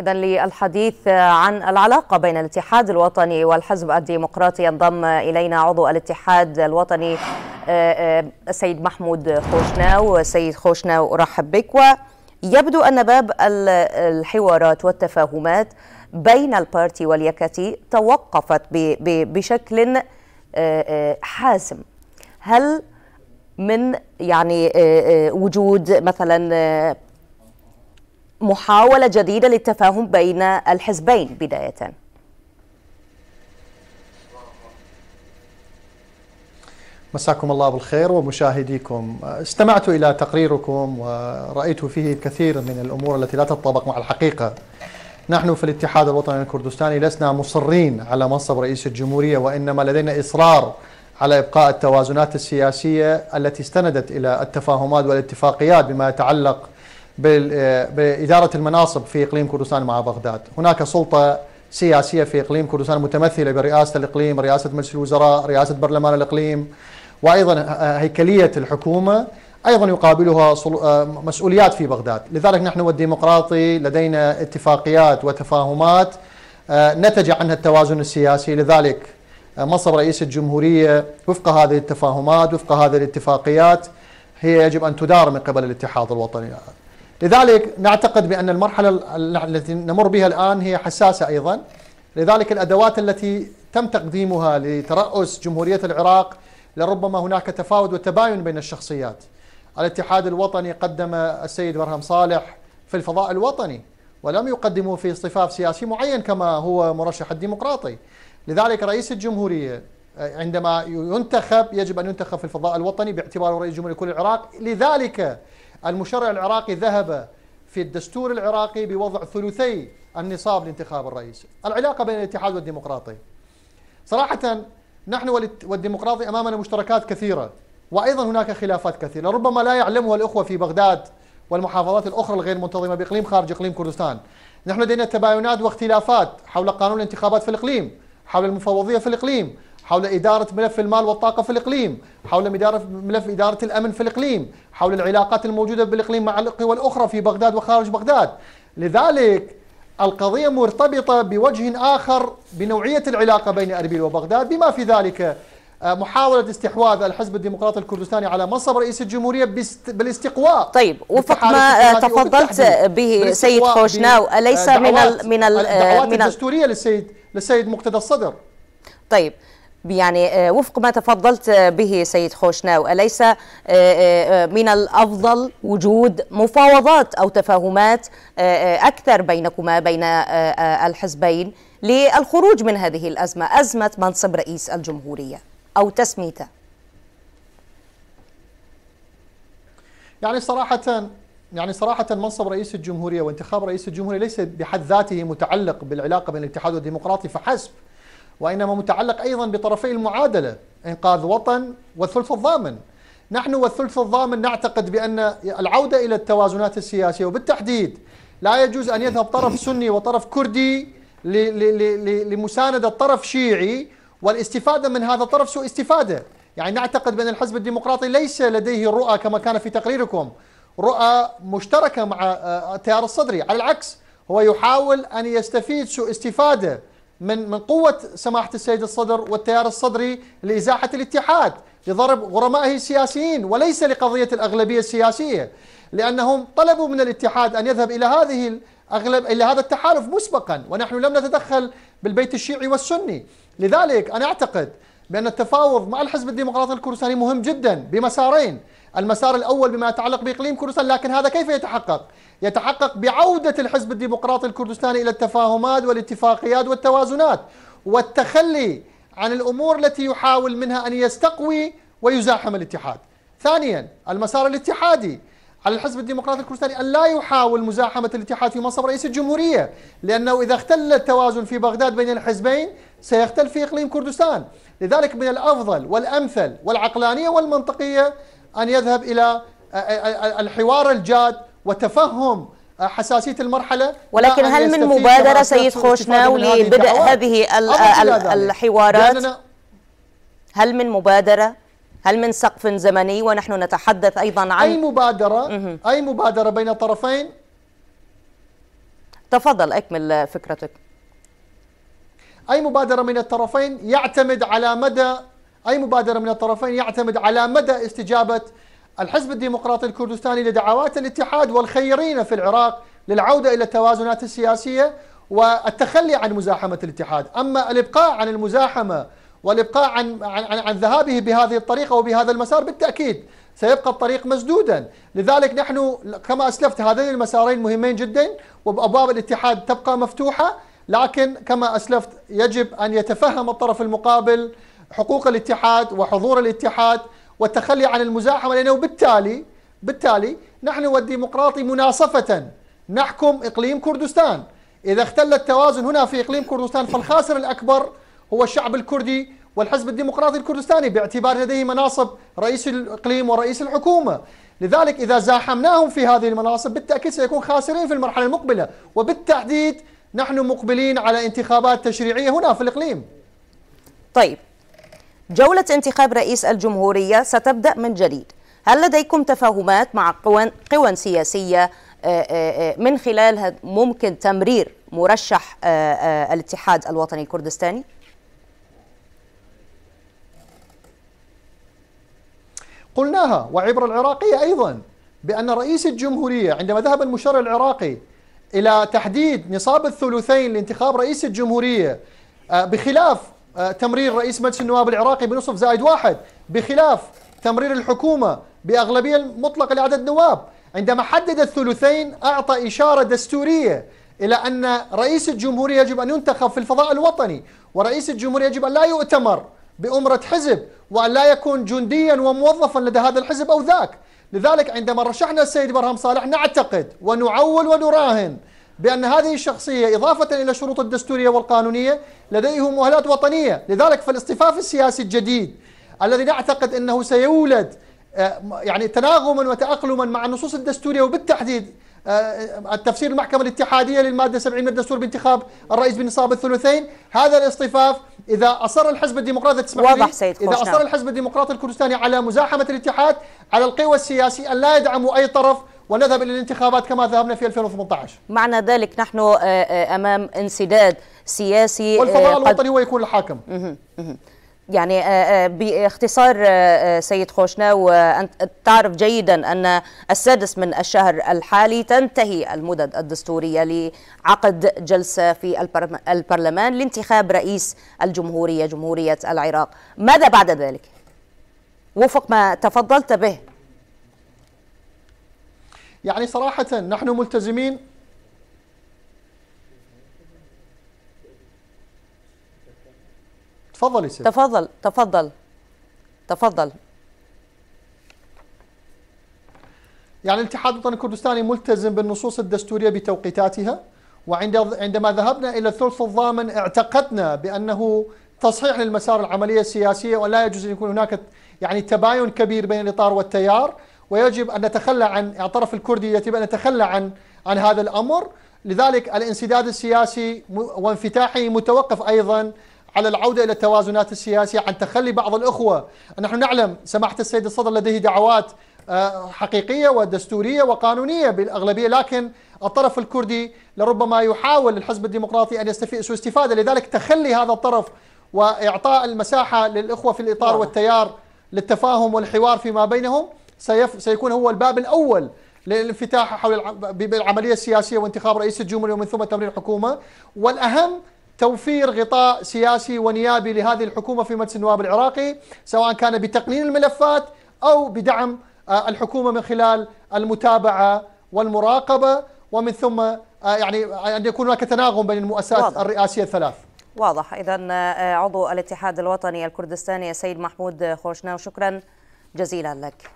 إذا للحديث عن العلاقة بين الاتحاد الوطني والحزب الديمقراطي ينضم إلينا عضو الاتحاد الوطني آه، آه، السيد محمود خوشناو سيد خوشناو أرحب بك ويبدو أن باب الحوارات والتفاهمات بين البارتي واليكتي توقفت بشكل آه، حاسم هل من يعني وجود مثلا محاولة جديدة للتفاهم بين الحزبين بداية مساكم الله بالخير ومشاهديكم استمعت إلى تقريركم ورأيت فيه الكثير من الأمور التي لا تتطابق مع الحقيقة نحن في الاتحاد الوطني الكردستاني لسنا مصرين على منصب رئيس الجمهورية وإنما لدينا إصرار على إبقاء التوازنات السياسية التي استندت إلى التفاهمات والاتفاقيات بما يتعلق آه، بإدارة المناصب في إقليم كردستان مع بغداد هناك سلطة سياسية في إقليم كردستان متمثلة برئاسة الإقليم رئاسة مجلس الوزراء رئاسة برلمان الإقليم وأيضا هيكلية الحكومة أيضا يقابلها آه، مسؤوليات في بغداد لذلك نحن والديمقراطي لدينا اتفاقيات وتفاهمات آه، نتج عنها التوازن السياسي لذلك مصر رئيس الجمهورية وفق هذه التفاهمات وفق هذه الاتفاقيات هي يجب أن تدار من قبل الاتحاد الوطني لذلك نعتقد بأن المرحلة التي نمر بها الآن هي حساسة أيضا لذلك الأدوات التي تم تقديمها لترأس جمهورية العراق لربما هناك تفاوت وتباين بين الشخصيات الاتحاد الوطني قدم السيد برهم صالح في الفضاء الوطني ولم يقدمه في اصطفاف سياسي معين كما هو مرشح الديمقراطي لذلك رئيس الجمهورية آه، عندما ينتخب يجب أن ينتخب في الفضاء الوطني باعتباره رئيس جمهورية كل العراق لذلك المشرع العراقي ذهب في الدستور العراقي بوضع ثلثي النصاب لانتخاب الرئيس العلاقة بين الاتحاد والديمقراطي صراحة نحن والديمقراطي أمامنا مشتركات كثيرة وأيضا هناك خلافات كثيرة ربما لا يعلمها الأخوة في بغداد والمحافظات الأخرى الغير منتظمة بإقليم خارج إقليم كردستان نحن لدينا تباينات واختلافات حول قانون الانتخابات في الإقليم حول المفوضية في الإقليم حول إدارة ملف المال والطاقة في الإقليم حول إدارة ملف إدارة الأمن في الإقليم حول العلاقات الموجودة بالإقليم مع القوى الأخرى في بغداد وخارج بغداد لذلك القضية مرتبطة بوجه آخر بنوعية العلاقة بين أربيل وبغداد بما في ذلك آه، محاولة استحواذ الحزب الديمقراطي الكردستاني على منصب رئيس الجمهورية بالاستقواء طيب وفق ما تفضلت به سيد خوشناو آه، أليس من ال من ال الدعوات من الدستورية للسيد للسيد مقتدى الصدر طيب يعني آه، وفق ما تفضلت آه، به سيد خوشناو أليس آه، من الأفضل وجود مفاوضات أو تفاهمات أكثر بينكما بين الحزبين للخروج من هذه الأزمة أزمة منصب رئيس الجمهورية أو تسميته يعني صراحة يعني صراحة منصب رئيس الجمهورية وانتخاب رئيس الجمهورية ليس بحد ذاته متعلق بالعلاقة بين الاتحاد والديمقراطي فحسب وإنما متعلق أيضا بطرفي المعادلة إنقاذ وطن والثلث الضامن نحن والثلث الضامن نعتقد بأن العودة إلى التوازنات السياسية وبالتحديد لا يجوز أن يذهب طرف سني وطرف كردي لمساندة طرف شيعي والاستفادة من هذا الطرف سوء استفادة يعني نعتقد بأن الحزب الديمقراطي ليس لديه رؤى كما كان في تقريركم رؤى مشتركة مع التيار آه، آه، الصدري على العكس هو يحاول أن يستفيد سوء استفادة من من قوة سماحة السيد الصدر والتيار الصدري لإزاحة الاتحاد لضرب غرمائه السياسيين وليس لقضية الأغلبية السياسية لأنهم طلبوا من الاتحاد أن يذهب إلى هذه الاغلب إلى هذا التحالف مسبقا ونحن لم نتدخل بالبيت الشيعي والسني لذلك أنا أعتقد بأن التفاوض مع الحزب الديمقراطي الكردستاني مهم جدا بمسارين المسار الأول بما يتعلق بإقليم كردستان لكن هذا كيف يتحقق؟ يتحقق بعودة الحزب الديمقراطي الكردستاني إلى التفاهمات والاتفاقيات والتوازنات والتخلي عن الأمور التي يحاول منها أن يستقوي ويزاحم الاتحاد ثانيا المسار الاتحادي على الحزب الديمقراطي الكردستاني أن لا يحاول مزاحمة الاتحاد في منصب رئيس الجمهورية لأنه إذا اختل التوازن في بغداد بين الحزبين سيختل في إقليم كردستان لذلك من الأفضل والأمثل والعقلانية والمنطقية أن يذهب إلى آه، آه، آه، الحوار الجاد وتفهم حساسيه المرحله ولكن هل من مبادره سيد خوشناو لبدء هذه الحوارات هل من مبادره هل من سقف زمني ونحن نتحدث أيضا عن أي مبادرة مه. أي مبادرة بين طرفين تفضل أكمل فكرتك أي مبادرة من الطرفين يعتمد على مدى أي مبادرة من الطرفين يعتمد على مدى استجابة الحزب الديمقراطي الكردستاني لدعوات الاتحاد والخيرين في العراق للعودة إلى التوازنات السياسية والتخلي عن مزاحمة الاتحاد أما الإبقاء عن المزاحمة والإبقاء عن, عن, عن, عن ذهابه بهذه الطريقة وبهذا المسار بالتأكيد سيبقى الطريق مسدودا لذلك نحن كما أسلفت هذين المسارين مهمين جدا وأبواب الاتحاد تبقى مفتوحة لكن كما أسلفت يجب أن يتفهم الطرف المقابل حقوق الاتحاد وحضور الاتحاد والتخلي عن المزاحمة لأنه بالتالي بالتالي نحن والديمقراطي مناصفة نحكم إقليم كردستان إذا اختل التوازن هنا في إقليم كردستان فالخاسر الأكبر هو الشعب الكردي والحزب الديمقراطي الكردستاني باعتبار لديه مناصب رئيس الإقليم ورئيس الحكومة لذلك إذا زاحمناهم في هذه المناصب بالتأكيد سيكون خاسرين في المرحلة المقبلة وبالتحديد نحن مقبلين على انتخابات تشريعية هنا في الإقليم طيب جولة انتخاب رئيس الجمهورية ستبدأ من جديد هل لديكم تفاهمات مع قوى سياسية آه، آه، آه، من خلالها ممكن تمرير مرشح الاتحاد الوطني الكردستاني؟ قلناها وعبر العراقية أيضا بأن رئيس الجمهورية عندما ذهب المشرع العراقي إلى تحديد نصاب الثلثين لانتخاب رئيس الجمهورية آه، بخلاف آه، تمرير رئيس مجلس النواب العراقي بنصف زائد واحد بخلاف تمرير الحكومة بأغلبية مطلقة لعدد النواب عندما حدد الثلثين أعطى إشارة دستورية إلى أن رئيس الجمهورية يجب أن ينتخب في الفضاء الوطني ورئيس الجمهورية يجب أن لا يؤتمر بأمرة حزب وأن لا يكون جنديا وموظفا لدى هذا الحزب أو ذاك لذلك عندما رشحنا السيد برهم صالح نعتقد ونعول ونراهن بأن هذه الشخصية إضافة إلى الشروط الدستورية والقانونية لديه مؤهلات وطنية لذلك فالاصطفاف السياسي الجديد الذي نعتقد أنه سيولد آه، يعني تناغما وتأقلما مع النصوص الدستورية وبالتحديد آه، آه، التفسير المحكمة الاتحادية للمادة 70 من الدستور بانتخاب الرئيس بنصاب الثلثين هذا الاصطفاف إذا أصر الحزب الديمقراطي تسمح واضح سيد إذا أصر الحزب الديمقراطي الكردستاني على مزاحمة الاتحاد على القوى السياسية أن لا يدعموا أي طرف ونذهب إلى الانتخابات كما ذهبنا في 2018 معنى ذلك نحن آه، أمام انسداد سياسي والفضاء الوطني هو يكون الحاكم يعني آه، آه، باختصار آه، سيد خوشناو أنت تعرف جيدا أن السادس من الشهر الحالي تنتهي المدد الدستورية لعقد جلسة في البرلمان لانتخاب رئيس الجمهورية جمهورية العراق ماذا بعد ذلك؟ وفق ما تفضلت به يعني صراحة نحن ملتزمين تفضل يا سيدي تفضل تفضل تفضل يعني الاتحاد الوطني الكردستاني ملتزم بالنصوص الدستورية بتوقيتاتها وعند عندما ذهبنا إلى الثلث الضامن اعتقدنا بأنه تصحيح للمسار العملية السياسية ولا يجوز أن يكون هناك يعني تباين كبير بين الإطار والتيار ويجب أن نتخلى عن يعني الطرف الكردي يجب أن نتخلى عن عن هذا الأمر لذلك الانسداد السياسي وانفتاحه متوقف أيضا على العودة إلى التوازنات السياسية عن تخلي بعض الأخوة نحن نعلم سماحة السيد الصدر لديه دعوات آه، حقيقية ودستورية وقانونية بالأغلبية لكن الطرف الكردي لربما يحاول الحزب الديمقراطي أن يستفيد سوء استفادة لذلك تخلي هذا الطرف وإعطاء المساحة للإخوة في الإطار نعم. والتيار للتفاهم والحوار فيما بينهم سيف سيكون هو الباب الأول للانفتاح حول العملية السياسية وانتخاب رئيس الجمهورية ومن ثم تمرير الحكومة والأهم توفير غطاء سياسي ونيابي لهذه الحكومة في مجلس النواب العراقي سواء كان بتقنين الملفات أو بدعم آه، الحكومة من خلال المتابعة والمراقبة ومن ثم آه، يعني آه، أن يكون هناك تناغم بين المؤسسات واضح. الرئاسية الثلاث واضح إذا عضو الاتحاد الوطني الكردستاني السيد محمود خوشنا شكرا جزيلا لك